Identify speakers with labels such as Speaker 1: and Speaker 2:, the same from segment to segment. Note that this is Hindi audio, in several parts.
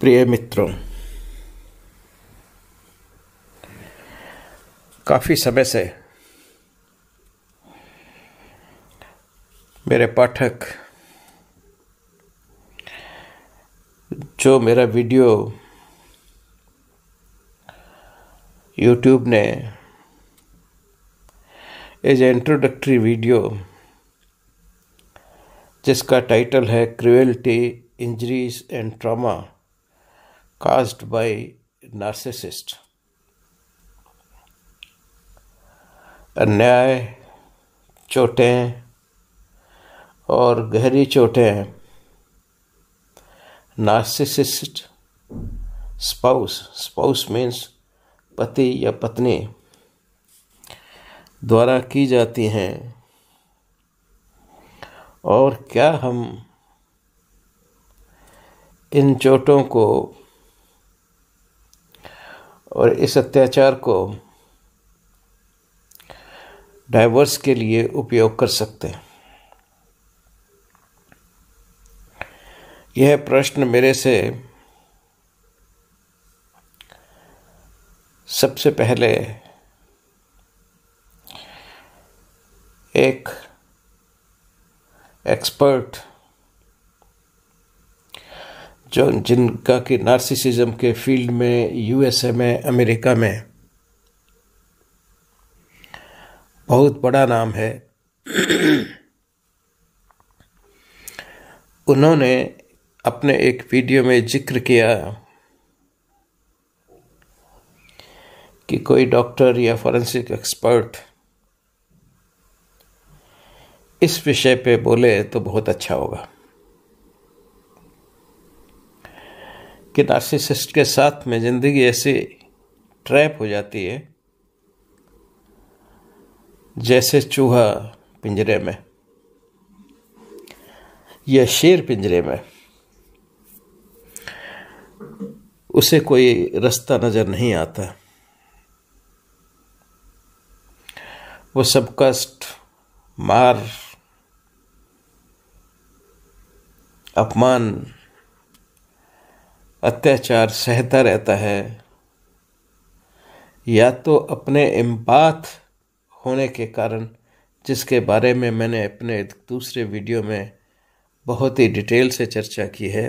Speaker 1: प्रिय मित्रों काफ़ी समय से मेरे पाठक जो मेरा वीडियो यूट्यूब ने एज इंट्रोडक्टरी वीडियो जिसका टाइटल है cruelty injuries and trauma caused by narcissist अन्याय चोटें और गहरी चोटें नार्सिसिस्ट स्पाउस स्पाउस मीन्स पति या पत्नी द्वारा की जाती हैं और क्या हम इन चोटों को और इस अत्याचार को डाइवर्स के लिए उपयोग कर सकते हैं यह प्रश्न मेरे से सबसे पहले एक एक्सपर्ट जो जिनका कि नार्सिसिज्म के फील्ड में यूएसए में अमेरिका में बहुत बड़ा नाम है उन्होंने अपने एक वीडियो में जिक्र किया कि कोई डॉक्टर या फॉरेंसिक एक्सपर्ट इस विषय पे बोले तो बहुत अच्छा होगा कि नार्सिसिस्ट के साथ में ज़िंदगी ऐसे ट्रैप हो जाती है जैसे चूहा पिंजरे में या शेर पिंजरे में उसे कोई रास्ता नज़र नहीं आता वो सब कष्ट मार अपमान अत्याचार सहता रहता है या तो अपने इम्पात होने के कारण जिसके बारे में मैंने अपने दूसरे वीडियो में बहुत ही डिटेल से चर्चा की है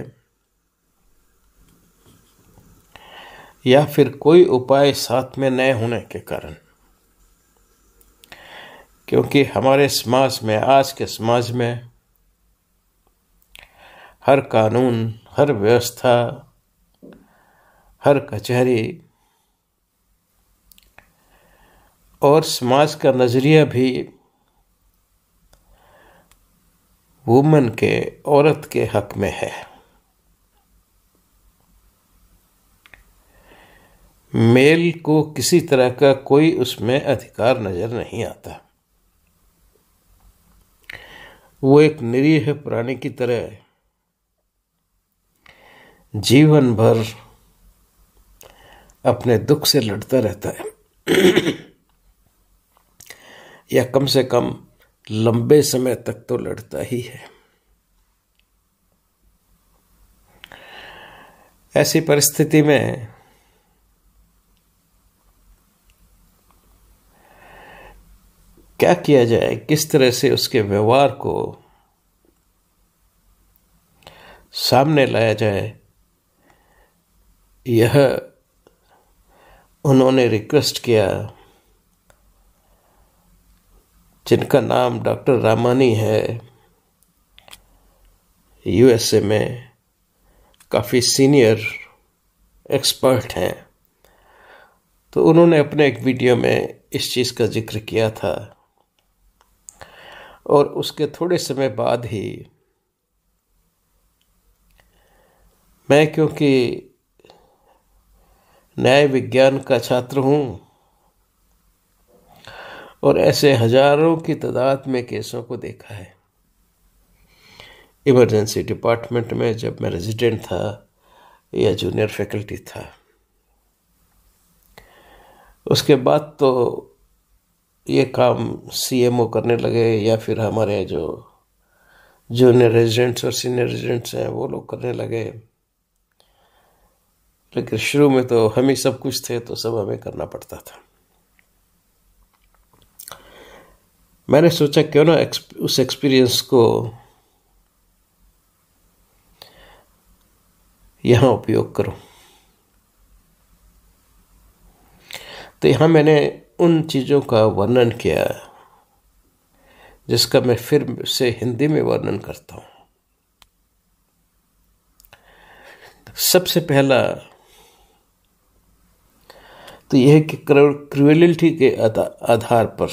Speaker 1: या फिर कोई उपाय साथ में न होने के कारण क्योंकि हमारे समाज में आज के समाज में हर कानून हर व्यवस्था हर कचहरी और समाज का नज़रिया भी वुमन के औरत के हक में है मेल को किसी तरह का कोई उसमें अधिकार नज़र नहीं आता वो एक निरीह प्राणी की तरह जीवन भर अपने दुख से लड़ता रहता है या कम से कम लंबे समय तक तो लड़ता ही है ऐसी परिस्थिति में क्या किया जाए किस तरह से उसके व्यवहार को सामने लाया जाए यह उन्होंने रिक्वेस्ट किया जिनका नाम डॉक्टर रामानी है यूएसए में काफ़ी सीनियर एक्सपर्ट हैं तो उन्होंने अपने एक वीडियो में इस चीज़ का जिक्र किया था और उसके थोड़े समय बाद ही मैं क्योंकि न्याय विज्ञान का छात्र हूँ और ऐसे हजारों की तादाद में केसों को देखा है इमरजेंसी डिपार्टमेंट में जब मैं रेजिडेंट था या जूनियर फैकल्टी था उसके बाद तो ये काम सीएमओ करने लगे या फिर हमारे जो जूनियर रेजिडेंट्स और सीनियर रेजिडेंट्स हैं वो लोग करने लगे लेकिन शुरू में तो हम ही सब कुछ थे तो सब हमें करना पड़ता था मैंने सोचा क्यों ना उस एक्सपीरियंस को यहाँ उपयोग करूं तो यहाँ मैंने उन चीज़ों का वर्णन किया जिसका मैं फिर से हिंदी में वर्णन करता हूँ सबसे पहला तो यह कि क्रुएलिटी के आधार पर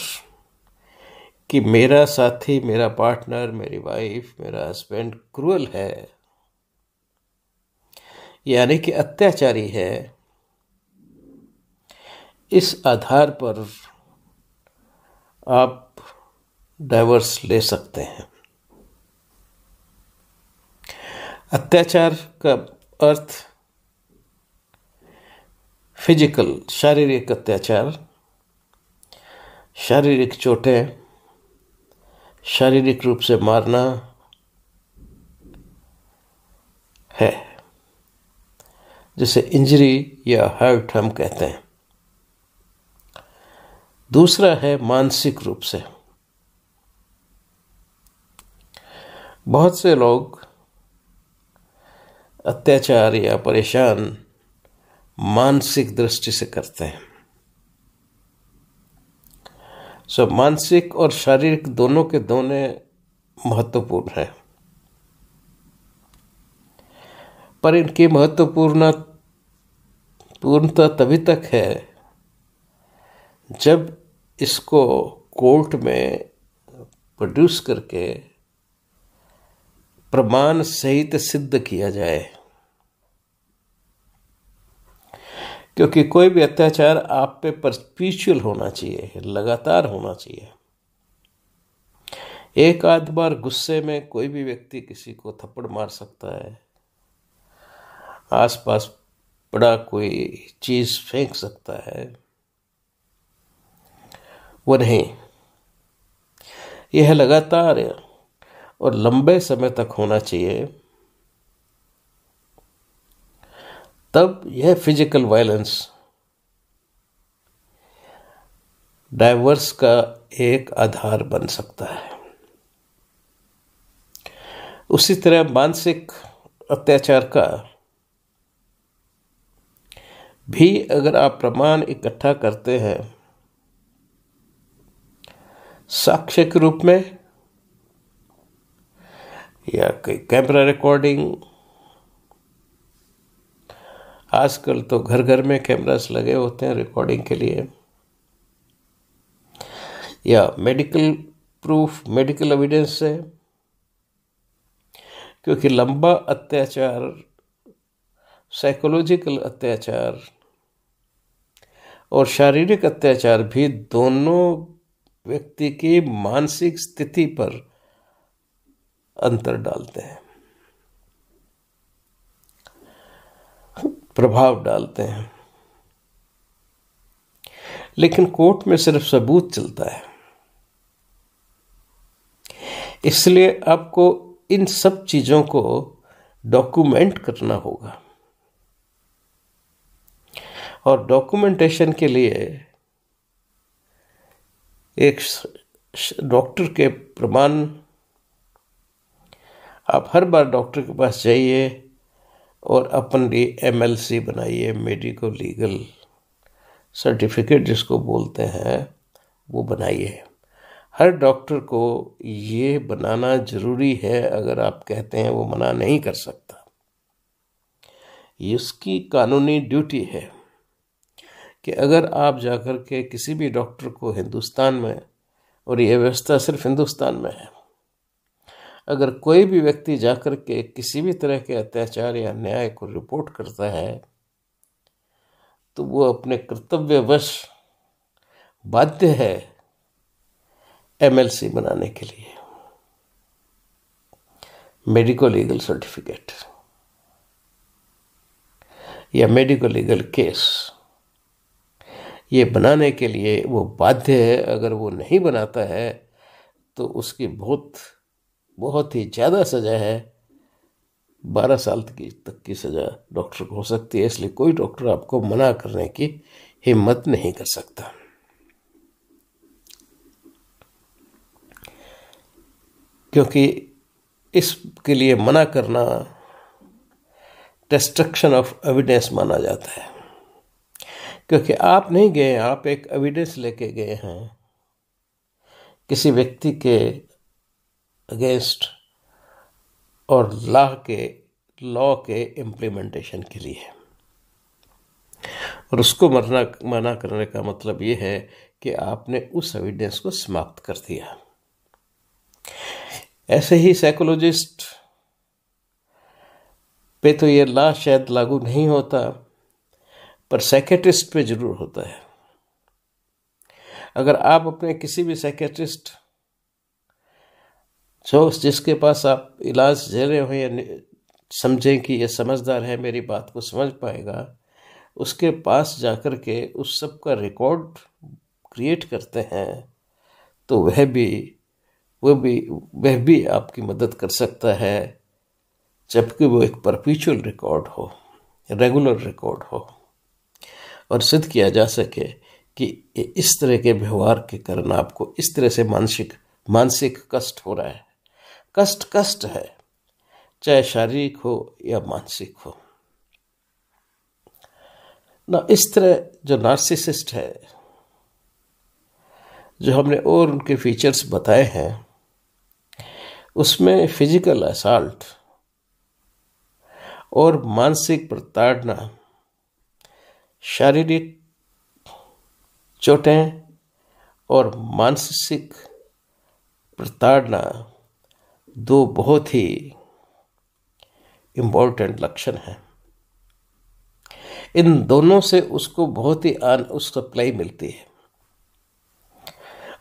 Speaker 1: कि मेरा साथी मेरा पार्टनर मेरी वाइफ मेरा हस्बैंड क्रूअल है यानी कि अत्याचारी है इस आधार पर आप डाइवर्स ले सकते हैं अत्याचार का अर्थ फिजिकल शारीरिक अत्याचार शारीरिक चोटें शारीरिक रूप से मारना है जिसे इंजरी या हर्ट हम कहते हैं दूसरा है मानसिक रूप से बहुत से लोग अत्याचार या परेशान मानसिक दृष्टि से करते हैं सो so, मानसिक और शारीरिक दोनों के दोनों महत्वपूर्ण हैं पर इनकी महत्वपूर्ण पूर्णता तभी तक है जब इसको कोर्ट में प्रोड्यूस करके प्रमाण सहित सिद्ध किया जाए क्योंकि कोई भी अत्याचार आप पे परस्पिचुअल होना चाहिए लगातार होना चाहिए एक आध बार गुस्से में कोई भी व्यक्ति किसी को थप्पड़ मार सकता है आसपास पड़ा कोई चीज फेंक सकता है वो नहीं यह लगातार और लंबे समय तक होना चाहिए तब यह फिजिकल वायलेंस डाइवर्स का एक आधार बन सकता है उसी तरह मानसिक अत्याचार का भी अगर आप प्रमाण इकट्ठा करते हैं साक्ष्य के रूप में या कोई कैमरा रिकॉर्डिंग आजकल तो घर घर में कैमरास लगे होते हैं रिकॉर्डिंग के लिए या मेडिकल प्रूफ मेडिकल एविडेंस है क्योंकि लंबा अत्याचार साइकोलॉजिकल अत्याचार और शारीरिक अत्याचार भी दोनों व्यक्ति की मानसिक स्थिति पर अंतर डालते हैं प्रभाव डालते हैं लेकिन कोर्ट में सिर्फ सबूत चलता है इसलिए आपको इन सब चीज़ों को डॉक्यूमेंट करना होगा और डॉक्यूमेंटेशन के लिए एक डॉक्टर के प्रमाण आप हर बार डॉक्टर के पास जाइए और अपन ने एम बनाई है मेडिको लीगल सर्टिफिकेट जिसको बोलते हैं वो बनाई है हर डॉक्टर को ये बनाना ज़रूरी है अगर आप कहते हैं वो मना नहीं कर सकता इसकी कानूनी ड्यूटी है कि अगर आप जाकर के किसी भी डॉक्टर को हिंदुस्तान में और ये व्यवस्था सिर्फ हिंदुस्तान में है अगर कोई भी व्यक्ति जाकर के किसी भी तरह के अत्याचार या न्याय को रिपोर्ट करता है तो वो अपने कर्तव्यवश बाध्य है एमएलसी बनाने के लिए मेडिको लीगल सर्टिफिकेट या मेडिको लीगल केस ये बनाने के लिए वो बाध्य है अगर वो नहीं बनाता है तो उसकी बहुत बहुत ही ज़्यादा सज़ा है बारह साल की तक की सज़ा डॉक्टर को हो सकती है इसलिए कोई डॉक्टर आपको मना करने की हिम्मत नहीं कर सकता क्योंकि इसके लिए मना करना डिस्ट्रक्शन ऑफ एविडेंस माना जाता है क्योंकि आप नहीं गए आप एक एविडेंस लेके गए हैं किसी व्यक्ति के अगेंस्ट और लाह के लॉ के इम्प्लीमेंटेशन के लिए और उसको मरना मना करने का मतलब ये है कि आपने उस एविडेंस को समाप्त कर दिया ऐसे ही साइकोलॉजिस्ट पे तो ये ला शायद लागू नहीं होता पर साइकेट्रिस्ट पे ज़रूर होता है अगर आप अपने किसी भी साइकेट्रिस्ट जो जिसके पास आप इलाज ले रहे हो या समझें कि ये समझदार है मेरी बात को समझ पाएगा उसके पास जाकर के उस सब का रिकॉर्ड क्रिएट करते हैं तो वह भी वह भी वह भी आपकी मदद कर सकता है जबकि वो एक परपिचुअल रिकॉर्ड हो रेगुलर रिकॉर्ड हो और सिद्ध किया जा सके कि इस तरह के व्यवहार के कारण आपको इस तरह से मानसिक मानसिक कष्ट हो रहा है कष्ट कष्ट है चाहे शारीरिक हो या मानसिक हो ना इस तरह जो नार्सिसिस्ट है जो हमने और उनके फीचर्स बताए हैं उसमें फिजिकल असाल्ट और मानसिक प्रताड़ना शारीरिक चोटें और मानसिक प्रताड़ना दो बहुत ही इम्पोर्टेंट लक्षण हैं इन दोनों से उसको बहुत ही आन उस सप्लाई मिलती है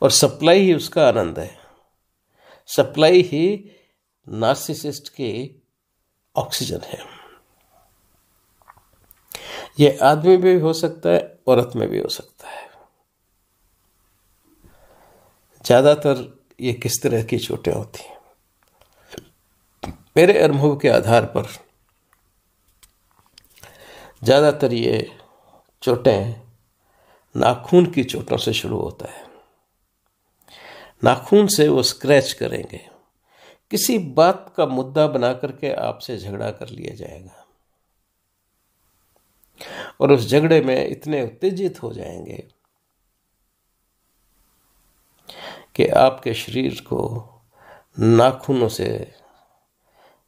Speaker 1: और सप्लाई ही उसका आनंद है सप्लाई ही नार्सिसिस्ट की ऑक्सीजन है यह आदमी में भी हो सकता है औरत में भी हो सकता है ज़्यादातर ये किस तरह की चोटें होती हैं मेरे अनुभव के आधार पर ज़्यादातर ये चोटें नाखून की चोटों से शुरू होता है नाखून से वो स्क्रैच करेंगे किसी बात का मुद्दा बना करके आपसे झगड़ा कर लिया जाएगा और उस झगड़े में इतने उत्तेजित हो जाएंगे कि आपके शरीर को नाखूनों से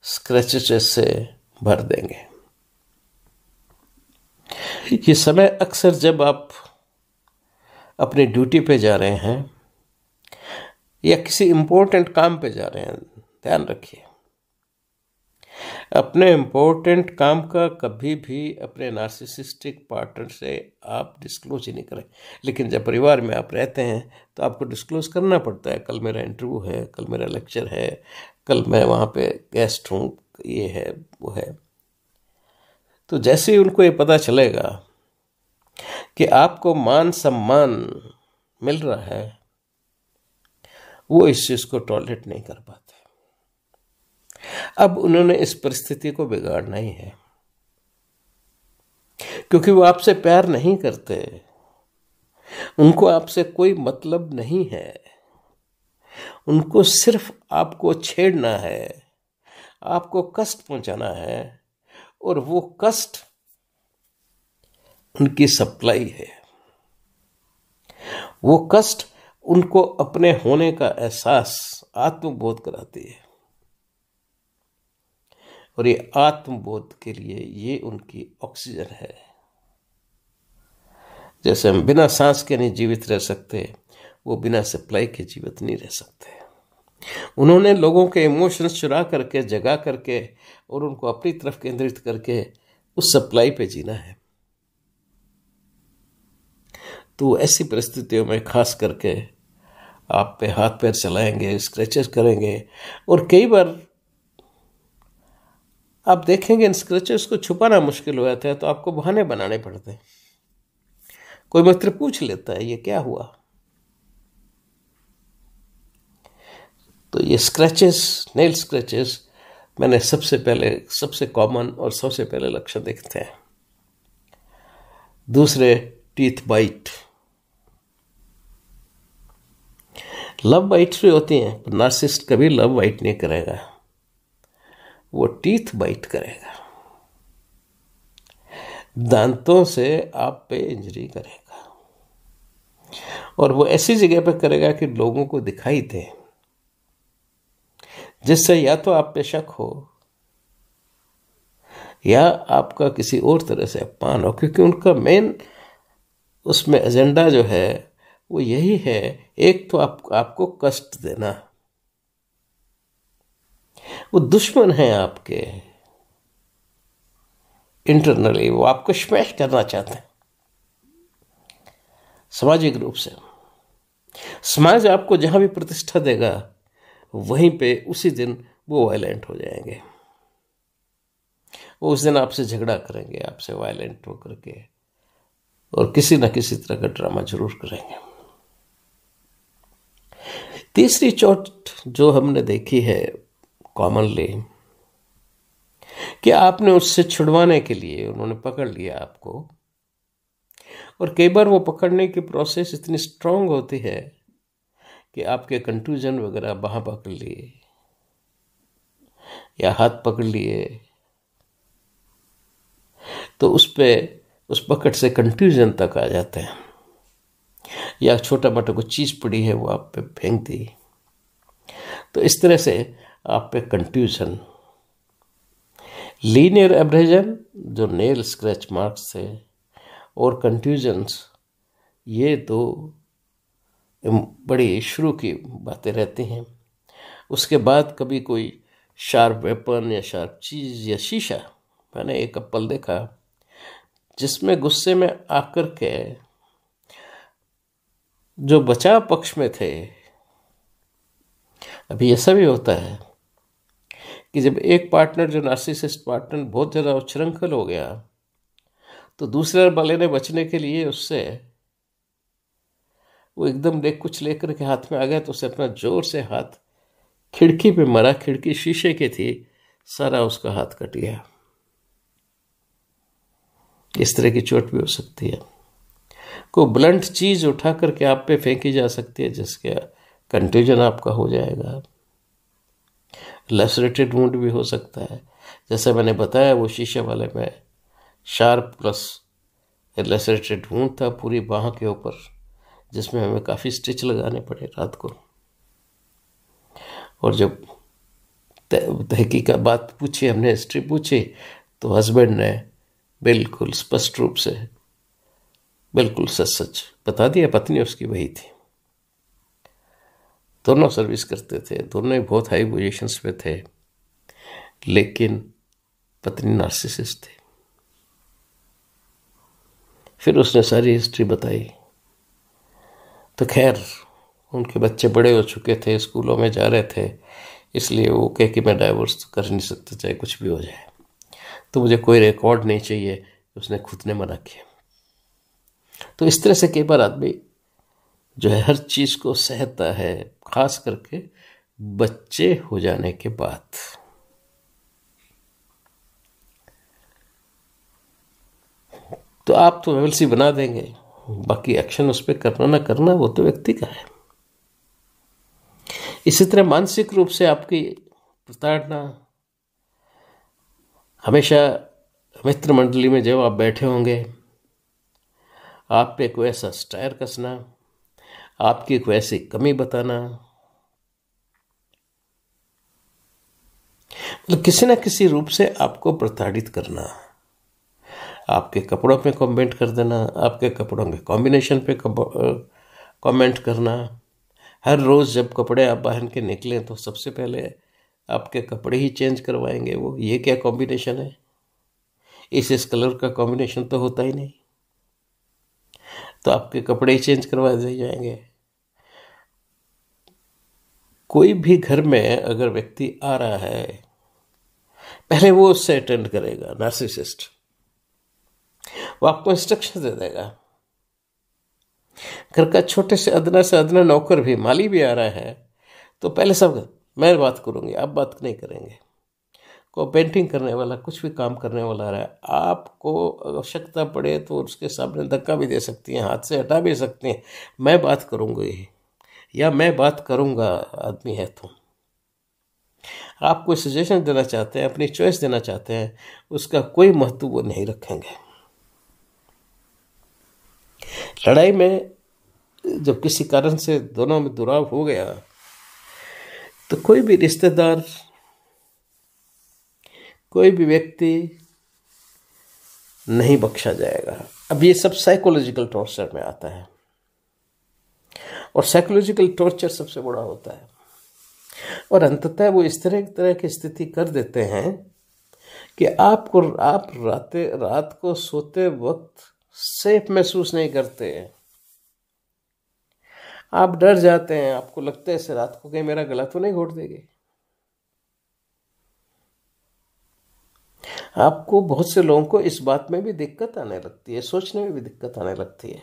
Speaker 1: स्क्रैचेस से भर देंगे ये समय अक्सर जब आप अपनी ड्यूटी पे जा रहे हैं या किसी इम्पोर्टेंट काम पे जा रहे हैं ध्यान रखिए अपने इम्पोर्टेंट काम का कभी भी अपने नार्सिसिस्टिक पार्टनर से आप डिस्क्लोज ही नहीं करें लेकिन जब परिवार में आप रहते हैं तो आपको डिस्क्लोज करना पड़ता है कल मेरा इंटरव्यू है कल मेरा लेक्चर है कल मैं वहाँ पे गेस्ट हूँ ये है वो है तो जैसे ही उनको ये पता चलेगा कि आपको मान सम्मान मिल रहा है वो इस चीज़ को टॉयलेट नहीं कर पाते अब उन्होंने इस परिस्थिति को बिगाड़ना ही है क्योंकि वो आपसे प्यार नहीं करते उनको आपसे कोई मतलब नहीं है उनको सिर्फ आपको छेड़ना है आपको कष्ट पहुंचाना है और वो कष्ट उनकी सप्लाई है वो कष्ट उनको अपने होने का एहसास आत्मबोध कराती है और ये आत्मबोध के लिए ये उनकी ऑक्सीजन है जैसे हम बिना सांस के नहीं जीवित रह सकते वो बिना सप्लाई के जीवित नहीं रह सकते उन्होंने लोगों के इमोशंस चुरा करके जगा करके और उनको अपनी तरफ केंद्रित करके उस सप्लाई पे जीना है तो ऐसी परिस्थितियों में खास करके आप पे हाथ पैर चलाएंगे स्क्रेचेस करेंगे और कई बार आप देखेंगे इन स्क्रेचेस को छुपाना मुश्किल हो जाता है तो आपको बहाने बनाने पड़ते हैं कोई मित्र पूछ लेता है ये क्या हुआ तो ये स्क्रैचेस नेल स्क्रैचेस मैंने सबसे पहले सबसे कॉमन और सबसे पहले लक्षण देखते हैं दूसरे टीथ बाइट लव बाइट्स भी होती हैं पर नार्सिस्ट कभी लव बाइट नहीं करेगा वो टीथ बाइट करेगा दांतों से आप पे इंजरी करेगा और वो ऐसी जगह पे करेगा कि लोगों को दिखाई दें जिससे या तो आप पे शक हो या आपका किसी और तरह से अपमान हो क्योंकि उनका मेन उसमें एजेंडा जो है वो यही है एक तो आप, आपको कष्ट देना वो दुश्मन है आपके इंटरनली वो आपको स्मैश करना चाहते हैं सामाजिक रूप से समाज आपको जहां भी प्रतिष्ठा देगा वहीं पे उसी दिन वो वायलेंट हो जाएंगे वो उस दिन आपसे झगड़ा करेंगे आपसे वायलेंट होकर के और किसी ना किसी तरह का ड्रामा जरूर करेंगे तीसरी चोट जो हमने देखी है कॉमनली कि आपने उससे छुड़वाने के लिए उन्होंने पकड़ लिया आपको और कई बार वो पकड़ने की प्रोसेस इतनी स्ट्रांग होती है कि आपके कंट्यूजन वगैरह बाह पकड़ लिए या हाथ पकड़ लिए तो उस पर उस पकड़ से कंट्यूजन तक आ जाते हैं या छोटा मोटा कोई चीज़ पड़ी है वो आप पे फेंक दी तो इस तरह से आप पे कंट्यूजन लीनियर एब्रेजन जो नेल स्क्रैच मार्क्स थे और कंट्यूजन्स ये दो तो बड़े शुरू की बातें रहती हैं उसके बाद कभी कोई शार्प वेपन या शार्प चीज़ या शीशा मैंने एक अपल देखा जिसमें गुस्से में आकर के जो बचाव पक्ष में थे अभी ऐसा भी होता है कि जब एक पार्टनर जो नार्सिसिस्ट पार्टनर बहुत ज़्यादा उच्छृंखल हो गया तो दूसरे वाले ने बचने के लिए उससे वो एकदम ले कुछ लेकर के हाथ में आ गया तो उसे अपना जोर से हाथ खिड़की पे मरा खिड़की शीशे की थी सारा उसका हाथ कट गया इस तरह की चोट भी हो सकती है को ब्लंट चीज़ उठा करके आप पे फेंकी जा सकती है जिसके कंट्यूजन आपका हो जाएगा लेसरेटेड वूड भी हो सकता है जैसे मैंने बताया वो शीशे वाले में शार्प प्लस लेसरेटेड वूड था पूरी बाह के ऊपर जिसमें हमें काफ़ी स्टिच लगाने पड़े रात को और जब तहकी का बात पूछी हमने हिस्ट्री पूछी तो हस्बैंड ने बिल्कुल स्पष्ट रूप से बिल्कुल सच सच बता दिया पत्नी उसकी वही थी दोनों सर्विस करते थे दोनों ही बहुत हाई पोजीशंस पे थे लेकिन पत्नी नार्सिसिस्ट थी फिर उसने सारी हिस्ट्री बताई तो खैर उनके बच्चे बड़े हो चुके थे स्कूलों में जा रहे थे इसलिए वो कह कि मैं डाइवोर्स तो कर नहीं सकता चाहे कुछ भी हो जाए तो मुझे कोई रिकॉर्ड नहीं चाहिए उसने खुद ने मना किया तो इस तरह से कई बार आदमी जो है हर चीज़ को सहता है खास करके बच्चे हो जाने के बाद तो आप तो एवल बना देंगे बाकी एक्शन उस पर करना ना करना वो तो व्यक्ति का है इसी तरह मानसिक रूप से आपकी प्रताड़ना हमेशा मित्र मंडली में जब आप बैठे होंगे आप पे कोई ऐसा स्टायर कसना आपकी कोई ऐसी कमी बताना मतलब किसी ना किसी रूप से आपको प्रताड़ित करना आपके कपड़ों पे कमेंट कर देना आपके कपड़ों के कॉम्बिनेशन पे कमेंट करना हर रोज़ जब कपड़े आप पहन के निकलें तो सबसे पहले आपके कपड़े ही चेंज करवाएंगे वो ये क्या कॉम्बिनेशन है इस इस कलर का कॉम्बिनेशन तो होता ही नहीं तो आपके कपड़े ही चेंज करवा दिए जाएंगे कोई भी घर में अगर व्यक्ति आ रहा है पहले वो उससे अटेंड करेगा नर्सिसिस्ट वो आपको इंस्ट्रक्शन दे देगा घर का छोटे से अदना से अदना नौकर भी माली भी आ रहा है तो पहले सब मैं बात करूँगी आप बात नहीं करेंगे को पेंटिंग करने वाला कुछ भी काम करने वाला रहा है आपको आवश्यकता पड़े तो उसके सामने धक्का भी दे सकती हैं हाथ से हटा भी सकती हैं मैं बात करूँगी या मैं बात करूँगा आदमी है तो आप कोई सजेशन देना चाहते हैं अपनी चॉइस देना चाहते हैं उसका कोई महत्व वो नहीं रखेंगे अच्छा। लड़ाई में जब किसी कारण से दोनों में दुराव हो गया तो कोई भी रिश्तेदार कोई भी व्यक्ति नहीं बख्शा जाएगा अब ये सब साइकोलॉजिकल टॉर्चर में आता है और साइकोलॉजिकल टॉर्चर सबसे बड़ा होता है और अंततः वो इस तरह तरह की स्थिति कर देते हैं कि आपको आप रात रात को सोते वक्त सेफ महसूस नहीं करते आप डर जाते हैं आपको लगता है इस रात को कहीं मेरा गला तो नहीं घोट देगी आपको बहुत से लोगों को इस बात में भी दिक्कत आने लगती है सोचने में भी दिक्कत आने लगती है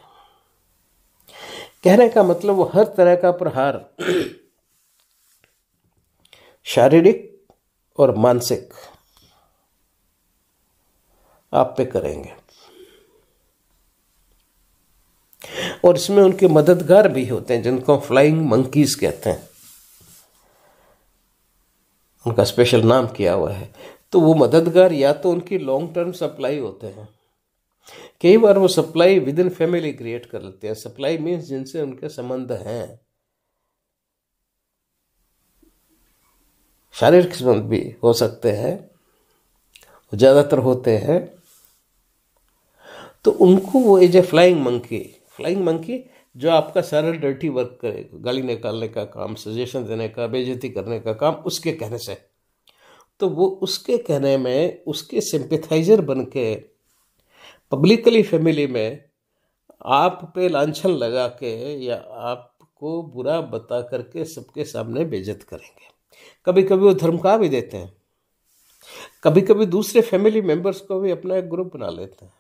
Speaker 1: कहने का मतलब वो हर तरह का प्रहार शारीरिक और मानसिक आप पे करेंगे और इसमें उनके मददगार भी होते हैं जिनको फ्लाइंग मंकीज कहते हैं उनका स्पेशल नाम किया हुआ है तो वो मददगार या तो उनकी लॉन्ग टर्म सप्लाई होते हैं कई बार वो supply within family create कर लेते हैं सप्लाई मीन्स जिनसे उनके संबंध हैं शारीरिक संबंध भी हो सकते हैं ज़्यादातर होते हैं तो उनको वो as a flying monkey flying monkey जो आपका सारा डर्टी वर्क करेगा गाली निकालने का काम सजेशन देने का बेजती करने का काम उसके कहने से तो वो उसके कहने में उसके सिंपथाइजर बन के पब्लिकली फैमिली में आप पे लाछन लगा के या आपको बुरा बता करके सबके सामने बेजत करेंगे कभी कभी वो धर्म का भी देते हैं कभी कभी दूसरे फैमिली मेम्बर्स को भी अपना एक ग्रुप बना लेते हैं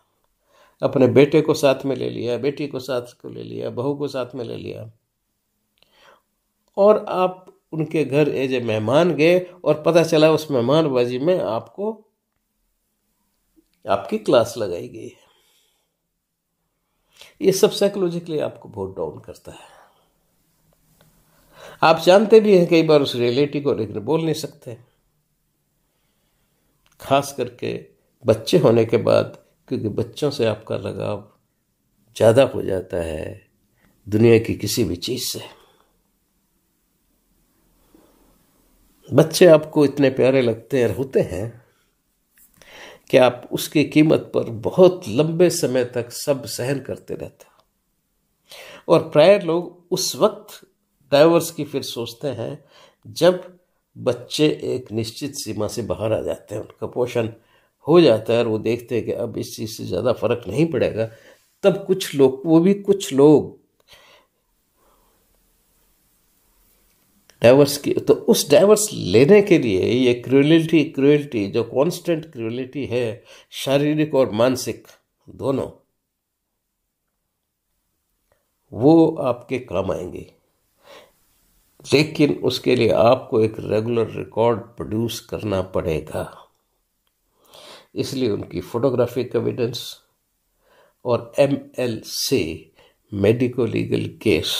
Speaker 1: अपने बेटे को साथ में ले लिया बेटी को साथ को ले लिया बहू को साथ में ले लिया और आप उनके घर एज ए मेहमान गए और पता चला उस मेहमानबाजी में आपको आपकी क्लास लगाई गई है ये सब साइकोलॉजिकली आपको बहुत डाउन करता है आप जानते भी हैं कई बार उस रियलिटी को लेकर बोल नहीं सकते खास करके बच्चे होने के बाद क्योंकि बच्चों से आपका लगाव ज़्यादा हो जाता है दुनिया की किसी भी चीज़ से बच्चे आपको इतने प्यारे लगते हैं होते हैं कि आप उसकी कीमत पर बहुत लंबे समय तक सब सहन करते रहते और प्राय लोग उस वक्त डाइवर्स की फिर सोचते हैं जब बच्चे एक निश्चित सीमा से बाहर आ जाते हैं उनका पोषण हो जाता है और वो देखते हैं कि अब इस चीज़ से ज़्यादा फर्क नहीं पड़ेगा तब कुछ लोग वो भी कुछ लोग डाइवर्स की तो उस डाइवर्स लेने के लिए ये क्रूलिटी क्रूलिटी जो कांस्टेंट क्रूलिटी है शारीरिक और मानसिक दोनों वो आपके काम आएंगे लेकिन उसके लिए आपको एक रेगुलर रिकॉर्ड प्रोड्यूस करना पड़ेगा इसलिए उनकी फोटोग्राफिक एविडेंस और एम एल से मेडिको लीगल केस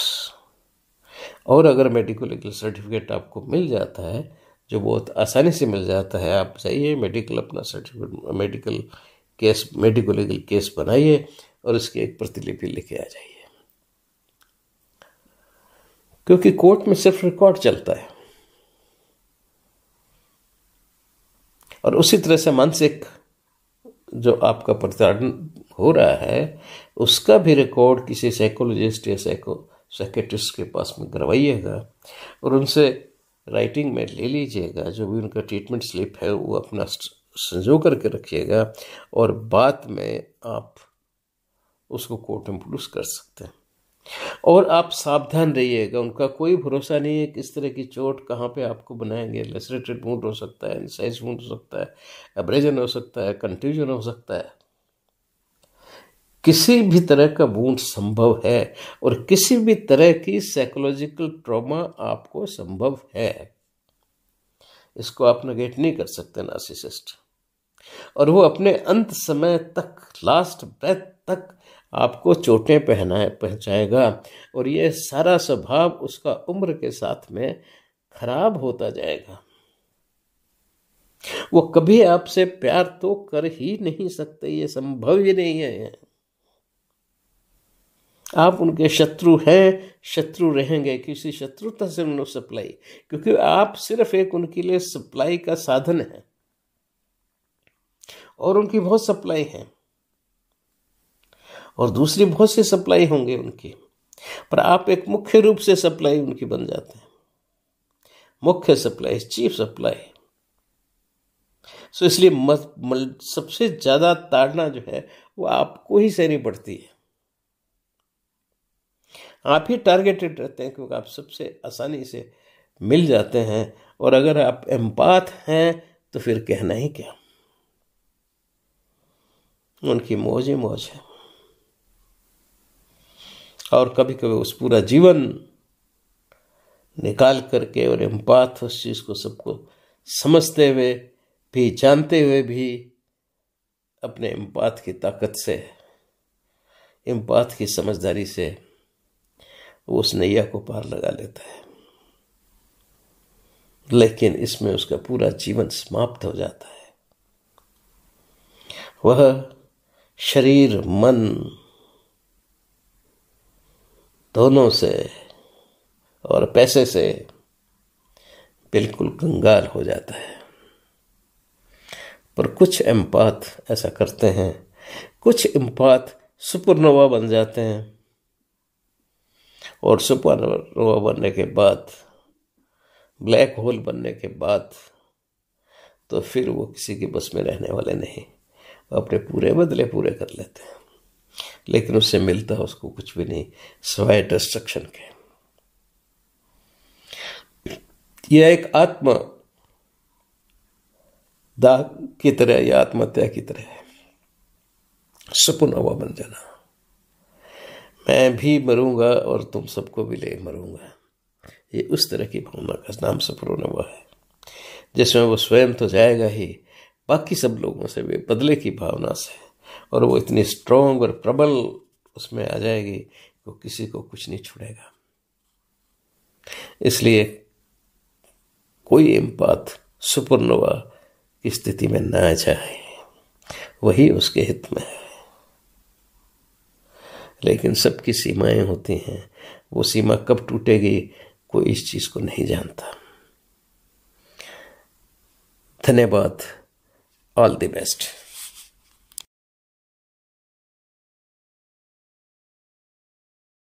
Speaker 1: और अगर मेडिको लीगल सर्टिफिकेट आपको मिल जाता है जो बहुत आसानी से मिल जाता है आप जाइए मेडिकल अपना certificate medical case medico legal case बनाइए और इसकी एक प्रतिलिपि लेके आ जाइए क्योंकि कोर्ट में सिर्फ रिकॉर्ड चलता है और उसी तरह से मानसिक जो आपका प्रताड़न हो रहा है उसका भी रिकॉर्ड किसी साइकोलॉजिस्ट या साइको साइकेट्रिस्ट के पास में करवाइएगा और उनसे राइटिंग में ले लीजिएगा जो भी उनका ट्रीटमेंट स्लिप है वो अपना संजो करके रखिएगा और बाद में आप उसको कोर्ट में प्रोड्यूस कर सकते हैं और आप सावधान रहिएगा उनका कोई भरोसा नहीं है किस तरह की चोट कहाँ पे आपको बनाएंगे लेसरेटेड वूड हो सकता है इंसाइज वूड हो सकता है एब्रेजन हो सकता है कंट्यूजन हो सकता है किसी भी तरह का वूड संभव है और किसी भी तरह की साइकोलॉजिकल ट्रॉमा आपको संभव है इसको आप नगेट नहीं कर सकते नासिसिस्ट और वो अपने अंत समय तक लास्ट ब्रेथ तक आपको चोटें पहनाए पहुँचाएगा और यह सारा स्वभाव उसका उम्र के साथ में खराब होता जाएगा वो कभी आपसे प्यार तो कर ही नहीं सकते ये संभव ही नहीं है आप उनके शत्रु हैं शत्रु रहेंगे किसी शत्रुता से उन्होंने सप्लाई क्योंकि आप सिर्फ एक उनके लिए सप्लाई का साधन है और उनकी बहुत सप्लाई है और दूसरी बहुत सी सप्लाई होंगे उनकी पर आप एक मुख्य रूप से सप्लाई उनकी बन जाते हैं मुख्य सप्लाई चीफ सप्लाई सो इसलिए सबसे ज्यादा ताड़ना जो है वो आपको ही सहनी पड़ती है आप ही टारगेटेड रहते हैं क्योंकि आप सबसे आसानी से मिल जाते हैं और अगर आप एम्पाथ हैं तो फिर कहना ही क्या उनकी मौज ही मौज है और कभी कभी उस पूरा जीवन निकाल करके और एम्पाथ उस चीज़ को सबको समझते हुए भी जानते हुए भी अपने एम्पाथ की ताकत से एम्पाथ की समझदारी से वो उस नैया को पार लगा लेता है लेकिन इसमें उसका पूरा जीवन समाप्त हो जाता है वह शरीर मन दोनों से और पैसे से बिल्कुल कंगाल हो जाता है पर कुछ एम्पात ऐसा करते हैं कुछ एम्पात सुपरनोवा बन जाते हैं और सुपरनोवा बनने के बाद ब्लैक होल बनने के बाद तो फिर वो किसी के बस में रहने वाले नहीं अपने पूरे बदले पूरे कर लेते हैं लेकिन उससे मिलता उसको कुछ भी नहीं स्वय डिस्ट्रक्शन के यह एक आत्म दाग की तरह या आत्महत्या की तरह है सपुन हवा बन जाना मैं भी मरूंगा और तुम सबको भी ले मरूंगा ये उस तरह की भावना का नाम सपुन हवा है जिसमें वो स्वयं तो जाएगा ही बाकी सब लोगों से भी बदले की भावना से और वो इतनी स्ट्रोंग और प्रबल उसमें आ जाएगी वो किसी को कुछ नहीं छुड़ेगा इसलिए कोई इम्पात सुपरनोवा की स्थिति में ना जाए वही उसके हित में है लेकिन सबकी सीमाएं होती हैं वो सीमा कब टूटेगी कोई इस चीज़ को नहीं जानता धन्यवाद ऑल द बेस्ट